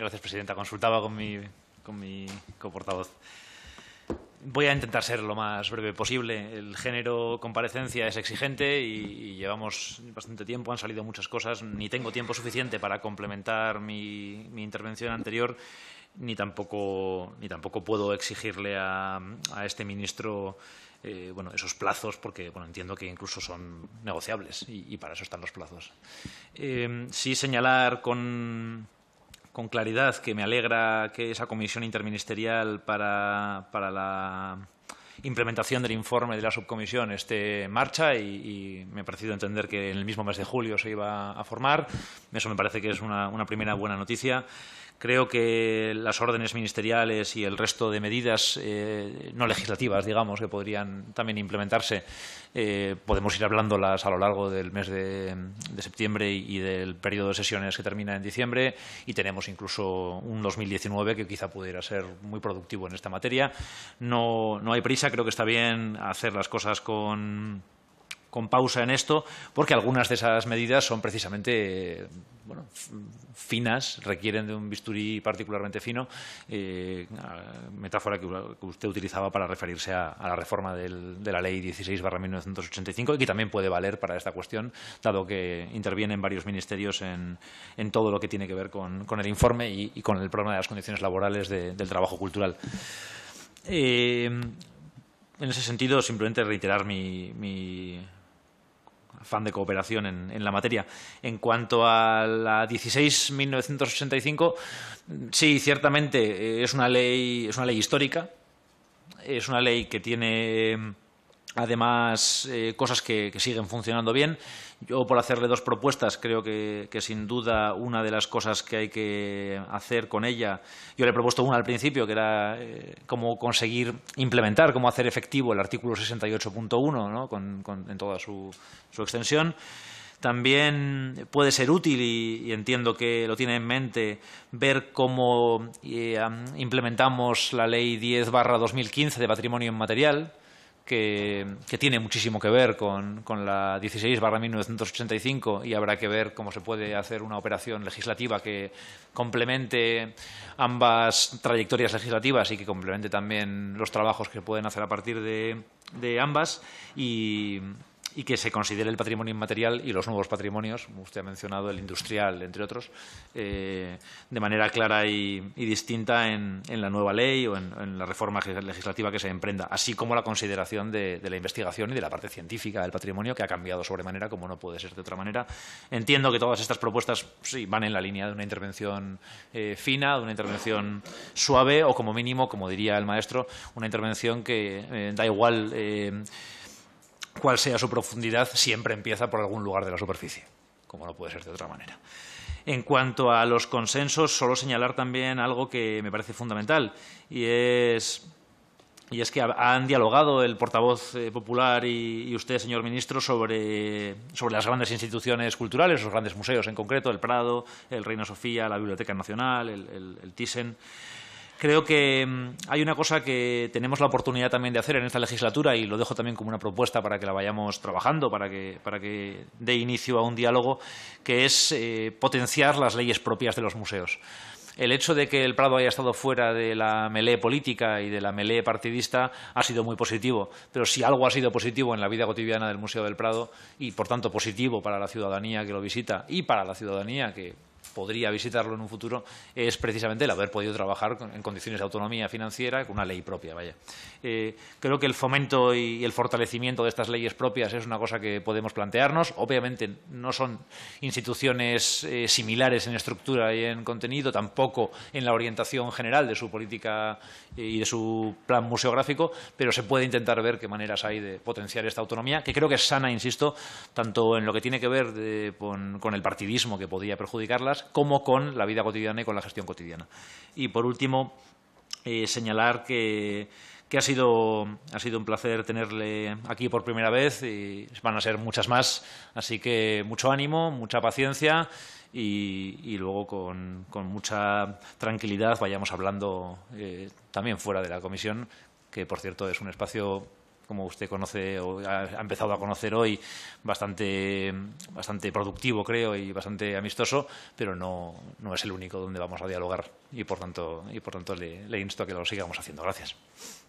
Gracias, presidenta. Consultaba con mi, con mi coportavoz. Voy a intentar ser lo más breve posible. El género comparecencia es exigente y, llevamos bastante tiempo, han salido muchas cosas. Ni tengo tiempo suficiente para complementar mi, intervención anterior, ni tampoco, ni tampoco puedo exigirle a, este ministro eh, bueno, esos plazos, porque bueno, entiendo que incluso son negociables y, para eso están los plazos. Eh, sí señalar con con claridad que me alegra que esa comisión interministerial para, la implementación del informe de la subcomisión esté en marcha y, me ha parecido entender que en el mismo mes de julio se iba a formar. Eso me parece que es una primera buena noticia. Creo que las órdenes ministeriales y el resto de medidas eh, no legislativas, digamos, que podrían también implementarse, eh, podemos ir hablándolas a lo largo del mes de, septiembre y del periodo de sesiones que termina en diciembre. Y tenemos incluso un 2019 que quizá pudiera ser muy productivo en esta materia. No, no hay prisa, creo que está bien hacer las cosas con con pausa en esto, porque algunas de esas medidas son precisamente finas, requieren de un bisturí particularmente fino, eh, metáfora que usted utilizaba para referirse a, la reforma de la Ley 16-1985 y que también puede valer para esta cuestión, dado que intervienen varios ministerios en, todo lo que tiene que ver con, el informe y, con el problema de las condiciones laborales del trabajo cultural. Eh, en ese sentido, simplemente reiterar mi fan de cooperación en, en, la materia. En cuanto a la 16.985, sí, ciertamente eh, es una ley, es una ley histórica, es una ley que tiene Además, eh, cosas que, siguen funcionando bien. Yo, por hacerle dos propuestas, creo que, sin duda una de las cosas que hay que hacer con ella, yo le he propuesto una al principio, que era eh, cómo conseguir implementar, cómo hacer efectivo el artículo 68.1 ¿no? con, en toda su, extensión también puede ser útil y, entiendo que lo tiene en mente ver cómo eh, implementamos la ley 10 2015 de patrimonio inmaterial que, tiene muchísimo que ver con, la 16 barra 1985 y habrá que ver cómo se puede hacer una operación legislativa que complemente ambas trayectorias legislativas y que complemente también los trabajos que se pueden hacer a partir de, de ambas y, y que se considere el patrimonio inmaterial y los nuevos patrimonios, usted ha mencionado el industrial, entre otros, eh, de manera clara y, distinta en, la nueva ley o en, la reforma legislativa que se emprenda, así como la consideración de, la investigación y de la parte científica del patrimonio, que ha cambiado sobremanera, como no puede ser de otra manera. Entiendo que todas estas propuestas sí, van en la línea de una intervención eh, fina, de una intervención suave o, como mínimo, como diría el maestro, una intervención que eh, da igual cual sea su profundidad, siempre empieza por algún lugar de la superficie, como no puede ser de otra manera. En cuanto a los consensos, solo señalar también algo que me parece fundamental, y es que han dialogado el portavoz eh, popular y, usted, señor ministro, sobre, las grandes instituciones culturales, los grandes museos en concreto, el Prado, el Reina Sofía, la Biblioteca Nacional, el, el Thyssen creo que mm, hay una cosa que tenemos la oportunidad también de hacer en esta legislatura y lo dejo también como una propuesta para que la vayamos trabajando, para que, dé inicio a un diálogo, que es eh, potenciar las leyes propias de los museos. El hecho de que el Prado haya estado fuera de la melee política y de la melee partidista ha sido muy positivo, pero si algo ha sido positivo en la vida cotidiana del Museo del Prado y, por tanto, positivo para la ciudadanía que lo visita y para la ciudadanía que podría visitarlo en un futuro es precisamente el haber podido trabajar en condiciones de autonomía financiera con una ley propia. Vaya. Eh, creo que el fomento y el fortalecimiento de estas leyes propias es una cosa que podemos plantearnos. Obviamente no son instituciones eh, similares en estructura y en contenido, tampoco en la orientación general de su política eh, y de su plan museográfico, pero se puede intentar ver qué maneras hay de potenciar esta autonomía, que creo que es sana, insisto, tanto en lo que tiene que ver con el partidismo que podría perjudicarla, como con la vida cotidiana y con la gestión cotidiana. Y por último, eh, señalar que, ha, sido, ha sido un placer tenerle aquí por primera vez y van a ser muchas más. Así que mucho ánimo, mucha paciencia y, luego con, mucha tranquilidad vayamos hablando eh, también fuera de la comisión, que por cierto es un espacio como usted conoce o ha empezado a conocer hoy, bastante, bastante productivo, creo, y bastante amistoso, pero no, es el único donde vamos a dialogar y, por tanto, y por tanto le, le insto a que lo sigamos haciendo. Gracias.